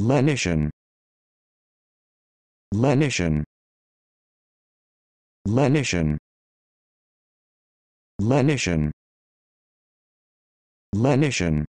lenition lenition lenition lenition lenition